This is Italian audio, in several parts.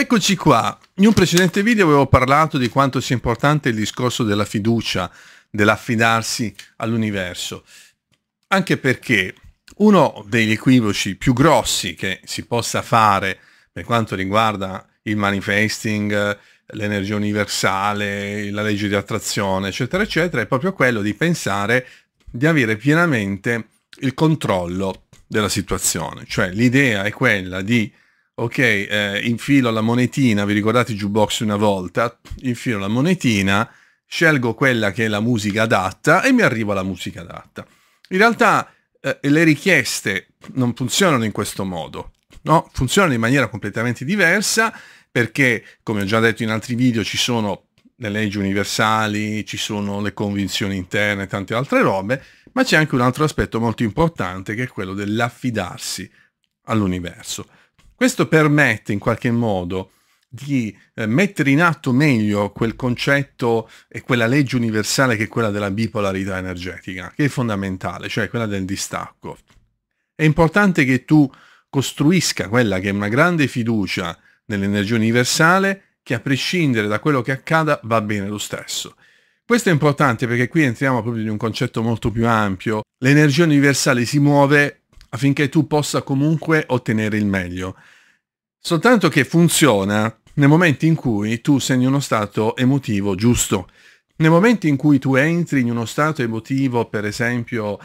Eccoci qua. In un precedente video avevo parlato di quanto sia importante il discorso della fiducia, dell'affidarsi all'universo. Anche perché uno degli equivoci più grossi che si possa fare per quanto riguarda il manifesting, l'energia universale, la legge di attrazione, eccetera, eccetera, è proprio quello di pensare di avere pienamente il controllo della situazione. Cioè l'idea è quella di Ok, eh, infilo la monetina, vi ricordate jukebox una volta? Infilo la monetina, scelgo quella che è la musica adatta e mi arriva la musica adatta. In realtà eh, le richieste non funzionano in questo modo, no? Funzionano in maniera completamente diversa perché, come ho già detto in altri video, ci sono le leggi universali, ci sono le convinzioni interne e tante altre robe, ma c'è anche un altro aspetto molto importante che è quello dell'affidarsi all'universo. Questo permette in qualche modo di eh, mettere in atto meglio quel concetto e quella legge universale che è quella della bipolarità energetica, che è fondamentale, cioè quella del distacco. È importante che tu costruisca quella che è una grande fiducia nell'energia universale che a prescindere da quello che accada va bene lo stesso. Questo è importante perché qui entriamo proprio in un concetto molto più ampio. L'energia universale si muove affinché tu possa comunque ottenere il meglio. Soltanto che funziona nel momento in cui tu sei in uno stato emotivo giusto. Nel momento in cui tu entri in uno stato emotivo, per esempio,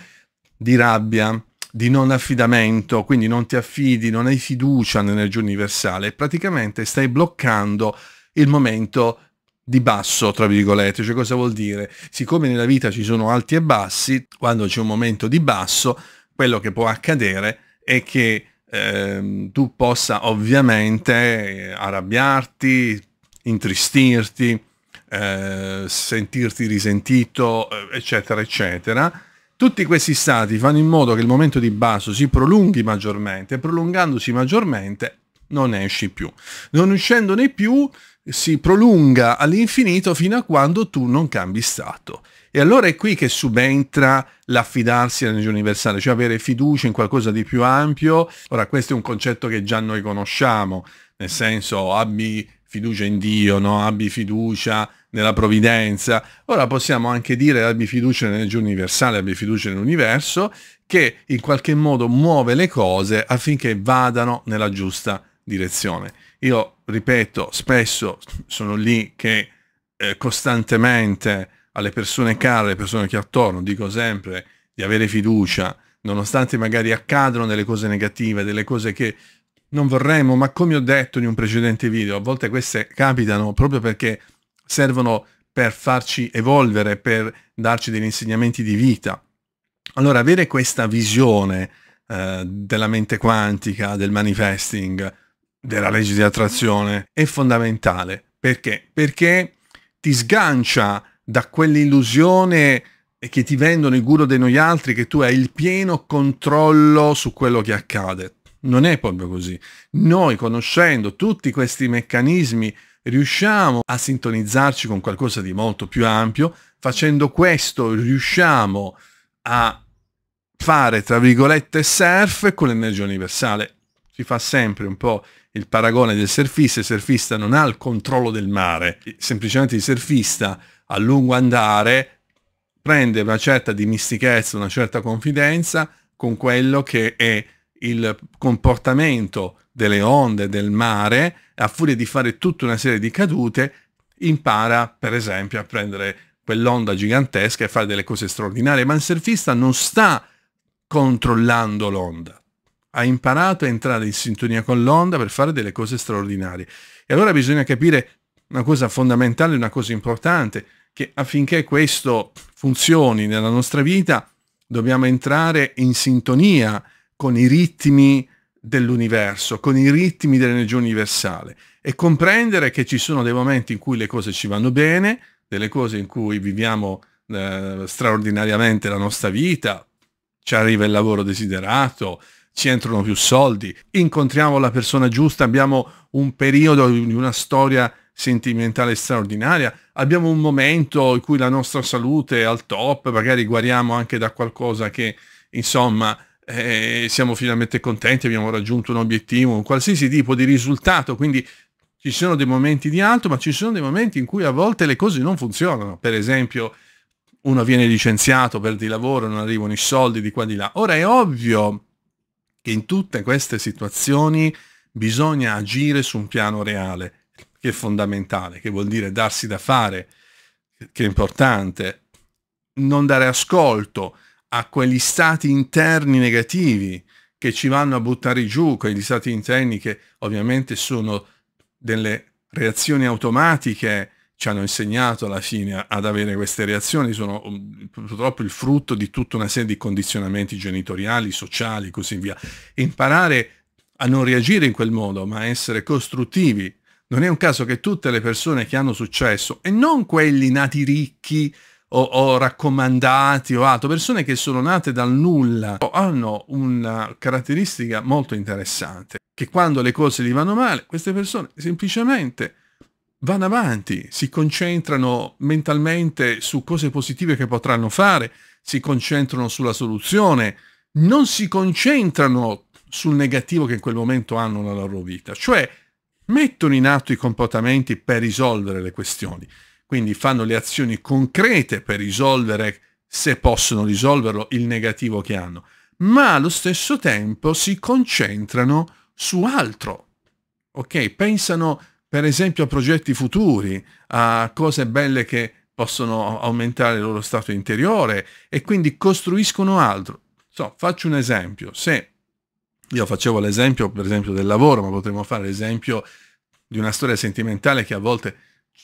di rabbia, di non affidamento, quindi non ti affidi, non hai fiducia nell'energia universale, praticamente stai bloccando il momento di basso, tra virgolette, cioè cosa vuol dire? Siccome nella vita ci sono alti e bassi, quando c'è un momento di basso, quello che può accadere è che ehm, tu possa ovviamente eh, arrabbiarti, intristirti, eh, sentirti risentito, eh, eccetera, eccetera. Tutti questi stati fanno in modo che il momento di basso si prolunghi maggiormente, prolungandosi maggiormente non esci più. Non uscendone più, si prolunga all'infinito fino a quando tu non cambi stato. E allora è qui che subentra l'affidarsi all'energia universale, cioè avere fiducia in qualcosa di più ampio. Ora questo è un concetto che già noi conosciamo, nel senso abbi fiducia in Dio, no? abbi fiducia nella provvidenza. Ora possiamo anche dire abbi fiducia nell'energia universale, abbi fiducia nell'universo, che in qualche modo muove le cose affinché vadano nella giusta direzione direzione. Io ripeto, spesso sono lì che eh, costantemente alle persone care, alle persone che attorno, dico sempre di avere fiducia, nonostante magari accadano delle cose negative, delle cose che non vorremmo, ma come ho detto in un precedente video, a volte queste capitano proprio perché servono per farci evolvere, per darci degli insegnamenti di vita. Allora avere questa visione eh, della mente quantica, del manifesting, della legge di attrazione è fondamentale. Perché? Perché ti sgancia da quell'illusione eh, che ti vendono i guru di noi altri che tu hai il pieno controllo su quello che accade. Non è proprio così. Noi conoscendo tutti questi meccanismi riusciamo a sintonizzarci con qualcosa di molto più ampio. Facendo questo riusciamo a fare, tra virgolette, surf con l'energia universale. Si fa sempre un po' il paragone del surfista, il surfista non ha il controllo del mare, semplicemente il surfista a lungo andare prende una certa dimistichezza, una certa confidenza con quello che è il comportamento delle onde del mare, a furia di fare tutta una serie di cadute, impara per esempio a prendere quell'onda gigantesca e fare delle cose straordinarie, ma il surfista non sta controllando l'onda, ha imparato a entrare in sintonia con l'onda per fare delle cose straordinarie. E allora bisogna capire una cosa fondamentale, una cosa importante, che affinché questo funzioni nella nostra vita, dobbiamo entrare in sintonia con i ritmi dell'universo, con i ritmi dell'energia universale e comprendere che ci sono dei momenti in cui le cose ci vanno bene, delle cose in cui viviamo eh, straordinariamente la nostra vita, ci arriva il lavoro desiderato, ci entrano più soldi, incontriamo la persona giusta, abbiamo un periodo di una storia sentimentale straordinaria, abbiamo un momento in cui la nostra salute è al top, magari guariamo anche da qualcosa che, insomma, eh, siamo finalmente contenti, abbiamo raggiunto un obiettivo, un qualsiasi tipo di risultato, quindi ci sono dei momenti di alto, ma ci sono dei momenti in cui a volte le cose non funzionano, per esempio uno viene licenziato per di lavoro, non arrivano i soldi di qua di là. Ora è ovvio che in tutte queste situazioni bisogna agire su un piano reale, che è fondamentale, che vuol dire darsi da fare, che è importante, non dare ascolto a quegli stati interni negativi che ci vanno a buttare giù, quegli stati interni che ovviamente sono delle reazioni automatiche ci hanno insegnato alla fine ad avere queste reazioni sono mm, purtroppo il frutto di tutta una serie di condizionamenti genitoriali, sociali e così via. Imparare a non reagire in quel modo, ma a essere costruttivi. Non è un caso che tutte le persone che hanno successo, e non quelli nati ricchi o, o raccomandati o altro, persone che sono nate dal nulla, hanno una caratteristica molto interessante, che quando le cose gli vanno male, queste persone semplicemente vanno avanti, si concentrano mentalmente su cose positive che potranno fare, si concentrano sulla soluzione, non si concentrano sul negativo che in quel momento hanno nella loro vita, cioè mettono in atto i comportamenti per risolvere le questioni, quindi fanno le azioni concrete per risolvere, se possono risolverlo, il negativo che hanno, ma allo stesso tempo si concentrano su altro, ok? Pensano per esempio a progetti futuri, a cose belle che possono aumentare il loro stato interiore e quindi costruiscono altro. So, faccio un esempio, se io facevo l'esempio per esempio del lavoro, ma potremmo fare l'esempio di una storia sentimentale che a volte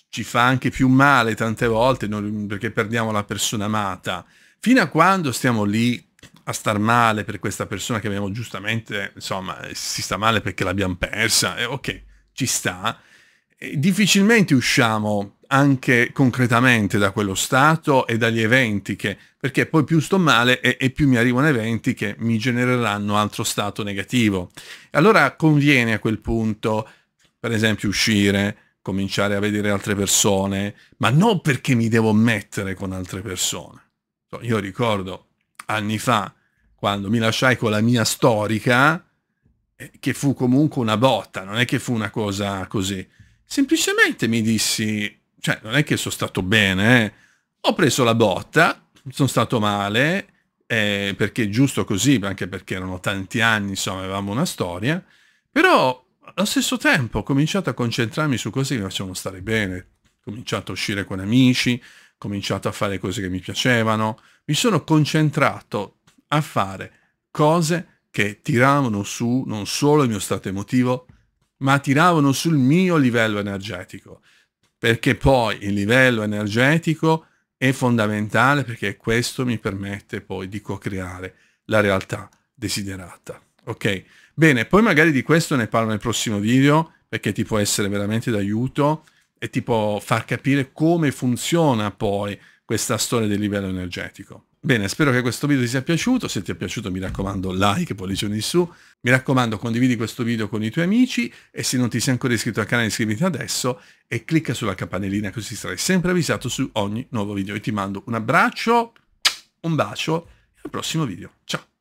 ci fa anche più male tante volte non, perché perdiamo la persona amata. Fino a quando stiamo lì a star male per questa persona che abbiamo giustamente, insomma, eh, si sta male perché l'abbiamo persa, e eh, ok, ci sta, difficilmente usciamo anche concretamente da quello stato e dagli eventi che, perché poi più sto male e, e, più mi arrivano eventi che mi genereranno altro stato negativo. Allora conviene a quel punto, per esempio, uscire, cominciare a vedere altre persone, ma non perché mi devo mettere con altre persone. Io ricordo anni fa, quando mi lasciai con la mia storica, eh, che fu comunque una botta, non è che fu una cosa così Semplicemente mi dissi, cioè non è che sono stato bene, eh. ho preso la botta, sono stato male, eh, perché giusto così, anche perché erano tanti anni, insomma, avevamo una storia, però allo stesso tempo ho cominciato a concentrarmi su cose che mi facevano stare bene, ho cominciato a uscire con amici, ho cominciato a fare cose che mi piacevano, mi sono concentrato a fare cose che tiravano su non solo il mio stato emotivo, ma tiravano sul mio livello energetico, perché poi il livello energetico è fondamentale perché questo mi permette poi di co-creare la realtà desiderata. Ok? Bene, poi magari di questo ne parlo nel prossimo video perché ti può essere veramente d'aiuto e ti può far capire come funziona poi questa storia del livello energetico. Bene, spero che questo video ti sia piaciuto, se ti è piaciuto mi raccomando like, pollicione in su, mi raccomando condividi questo video con i tuoi amici e se non ti sei ancora iscritto al canale iscriviti adesso e clicca sulla campanellina così sarai sempre avvisato su ogni nuovo video. Io ti mando un abbraccio, un bacio e al prossimo video. Ciao!